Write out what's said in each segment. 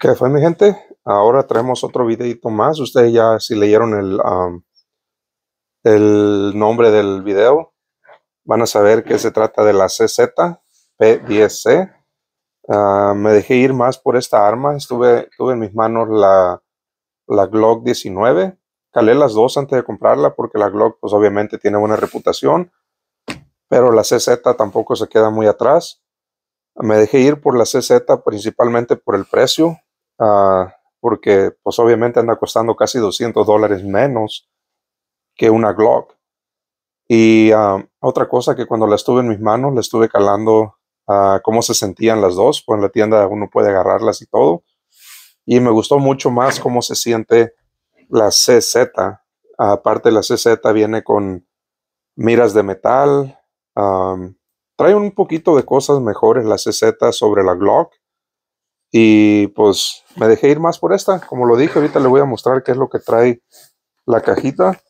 ¿Qué fue mi gente? Ahora traemos otro videito más. Ustedes ya si leyeron el, el nombre del video, van a saber que se trata de la CZ P10C. Ah, me dejé ir más por esta arma. Estuve, tuve en mis manos la, la Glock 19. Calé las dos antes de comprarla porque la Glock pues obviamente tiene buena reputación. Pero la CZ tampoco se queda muy atrás. Me dejé ir por la CZ principalmente por el precio. Ah, porque pues obviamente anda costando casi 200 dólares menos que una Glock. Y ah, otra cosa que cuando la estuve en mis manos, la estuve calando ah, cómo se sentían las dos, pues en la tienda uno puede agarrarlas y todo. Y me gustó mucho más cómo se siente la CZ. Aparte la CZ viene con miras de metal. trae un poquito de cosas mejores la CZ sobre la Glock. Y pues me dejé ir más por esta. Como lo dije, ahorita le voy a mostrar qué es lo que trae la cajita.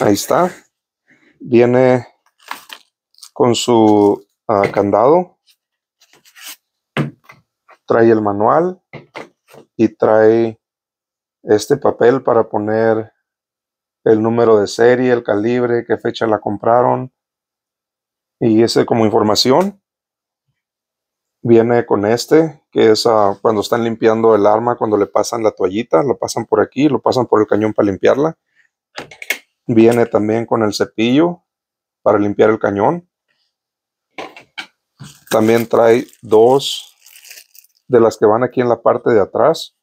Ahí está. Viene con su ah, candado. Trae el manual y trae este papel para poner el número de serie, el calibre, qué fecha la compraron y ese como información viene con este, que es ah, cuando están limpiando el arma, cuando le pasan la toallita, lo pasan por aquí, lo pasan por el cañón para limpiarla. Viene también con el cepillo para limpiar el cañón. También trae dos de las que van aquí en la parte de atrás.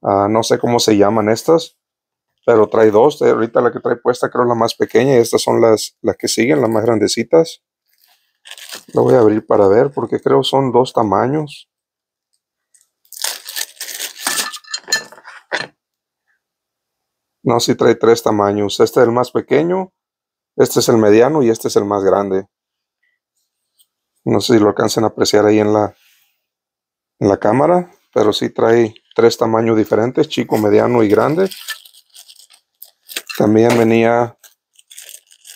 Ah, no sé cómo se llaman estas, pero trae dos. Eh, ahorita la que trae puesta creo la más pequeña y estas son las, las que siguen, las más grandecitas. Lo voy a abrir para ver porque creo son dos tamaños. No, si trae tres tamaños. Este es el más pequeño, este es el mediano y este es el más grande. No sé si lo alcancen a apreciar ahí en la, en la cámara, pero si trae tres tamaños diferentes, chico, mediano y grande. También venía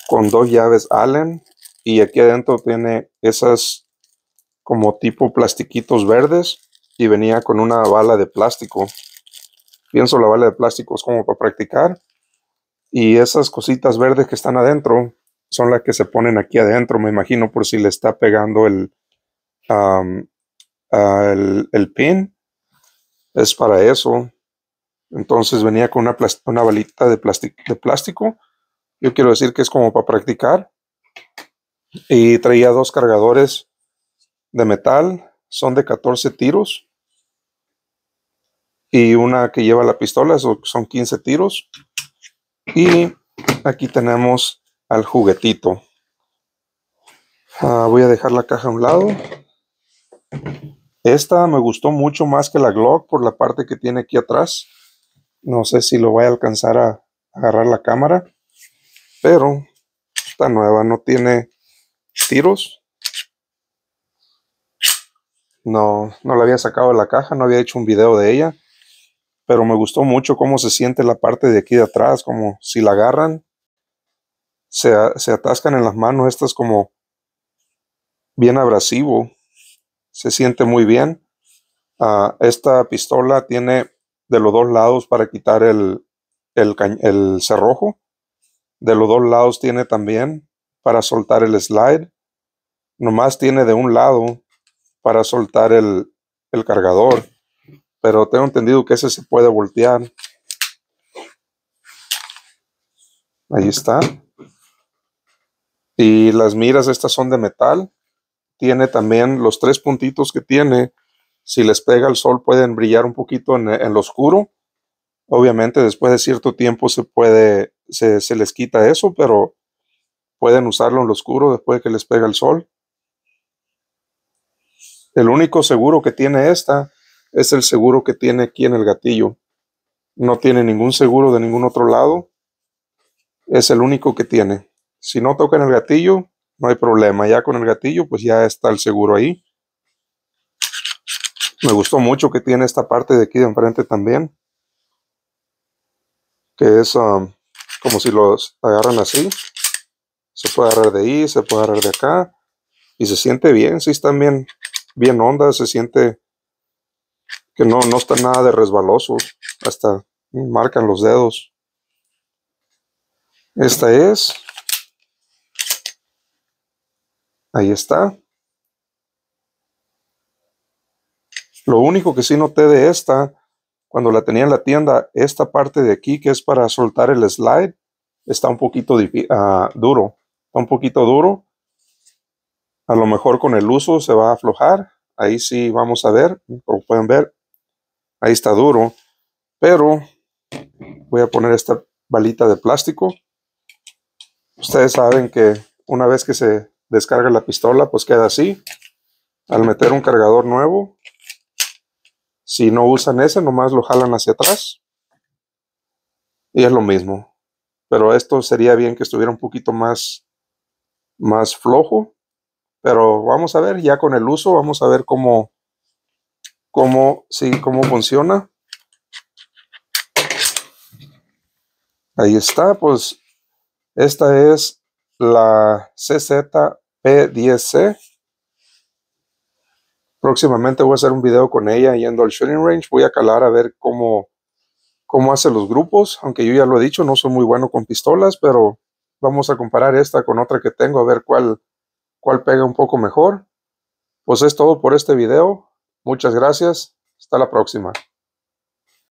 con dos llaves Allen y aquí adentro tiene esas como tipo plastiquitos verdes y venía con una bala de plástico. Pienso la bala de plástico es como para practicar y esas cositas verdes que están adentro son las que se ponen aquí adentro, me imagino, por si le está pegando el, pin. Es para eso. Entonces venía con una, una balita de, plástico de plástico. Yo quiero decir que es como para practicar y traía dos cargadores de metal, son de 14 tiros y una que lleva la pistola, son 15 tiros. Y aquí tenemos al juguetito. Ah, voy a dejar la caja a un lado. Esta me gustó mucho más que la Glock por la parte que tiene aquí atrás. No sé si lo voy a alcanzar a agarrar la cámara. Pero esta nueva no tiene tiros. No, no la había sacado de la caja, no había hecho un video de ella. Pero me gustó mucho cómo se siente la parte de aquí de atrás, como si la agarran, se, atascan en las manos, estas es como bien abrasivo. Se siente muy bien. Ah, esta pistola tiene de los dos lados para quitar el cerrojo. De los dos lados tiene también para soltar el slide. Nomás tiene de un lado para soltar el, cargador. Pero tengo entendido que ese se puede voltear. Ahí está. Y las miras estas son de metal. Tiene también los tres puntitos que tiene. Si les pega el sol pueden brillar un poquito en, en lo oscuro. Obviamente después de cierto tiempo se puede, se, se les quita eso, pero Pueden usarlo en lo oscuro después de que les pega el sol. El único seguro que tiene esta es el seguro que tiene aquí en el gatillo. No tiene ningún seguro de ningún otro lado. Es el único que tiene. Si no tocan el gatillo, no hay problema. Ya con el gatillo, pues ya está el seguro ahí. Me gustó mucho que tiene esta parte de aquí de enfrente también. Que es um, como si los agarran así se puede agarrar de ahí, se puede agarrar de acá. Y se siente bien, si están bien, bien onda, se siente que no, no está nada de resbaloso. Hasta marcan los dedos. Esta es. Ahí está. Lo único que sí noté de esta, cuando la tenía en la tienda, esta parte de aquí que es para soltar el slide, está un poquito ah, duro un poquito duro. A lo mejor con el uso se va a aflojar. Ahí sí vamos a ver, como pueden ver, ahí está duro. Pero voy a poner esta balita de plástico. Ustedes saben que una vez que se descarga la pistola, pues queda así. Al meter un cargador nuevo, si no usan ese, nomás lo jalan hacia atrás. Y es lo mismo. Pero esto sería bien que estuviera un poquito más más flojo, pero vamos a ver, ya con el uso, vamos a ver cómo, cómo, sí, cómo funciona. Ahí está, pues esta es la p 10 c Próximamente voy a hacer un video con ella yendo al shooting range. Voy a calar a ver cómo, cómo hace los grupos, aunque yo ya lo he dicho, no soy muy bueno con pistolas, pero vamos a comparar esta con otra que tengo, a ver cuál, cuál pega un poco mejor. Pues es todo por este video. Muchas gracias. Hasta la próxima.